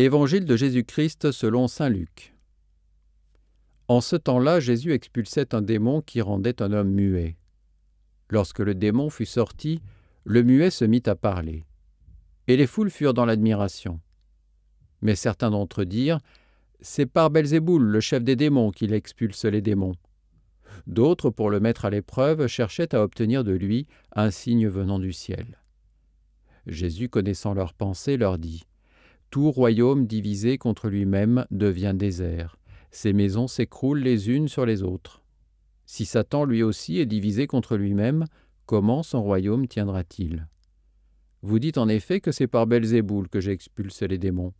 Évangile de Jésus-Christ selon Saint Luc. En ce temps-là, Jésus expulsait un démon qui rendait un homme muet. Lorsque le démon fut sorti, le muet se mit à parler. Et les foules furent dans l'admiration. Mais certains d'entre eux dirent C'est par Belzéboul, le chef des démons, qu'il expulse les démons. D'autres, pour le mettre à l'épreuve, cherchaient à obtenir de lui un signe venant du ciel. Jésus, connaissant leurs pensées, leur dit tout royaume divisé contre lui-même devient désert. Ses maisons s'écroulent les unes sur les autres. Si Satan lui aussi est divisé contre lui-même, comment son royaume tiendra-t-il Vous dites en effet que c'est par Belzéboul que j'expulse les démons.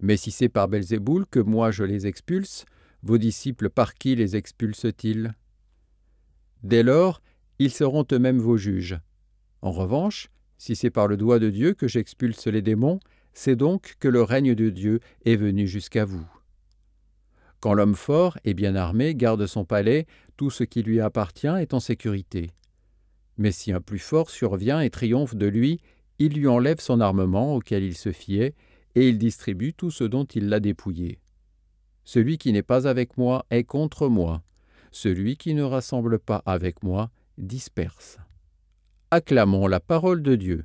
Mais si c'est par Belzéboul que moi je les expulse, vos disciples par qui les expulsent-ils Dès lors, ils seront eux-mêmes vos juges. En revanche, si c'est par le doigt de Dieu que j'expulse les démons, c'est donc que le règne de Dieu est venu jusqu'à vous. Quand l'homme fort et bien armé garde son palais, tout ce qui lui appartient est en sécurité. Mais si un plus fort survient et triomphe de lui, il lui enlève son armement auquel il se fiait, et il distribue tout ce dont il l'a dépouillé. Celui qui n'est pas avec moi est contre moi, celui qui ne rassemble pas avec moi disperse. Acclamons la parole de Dieu.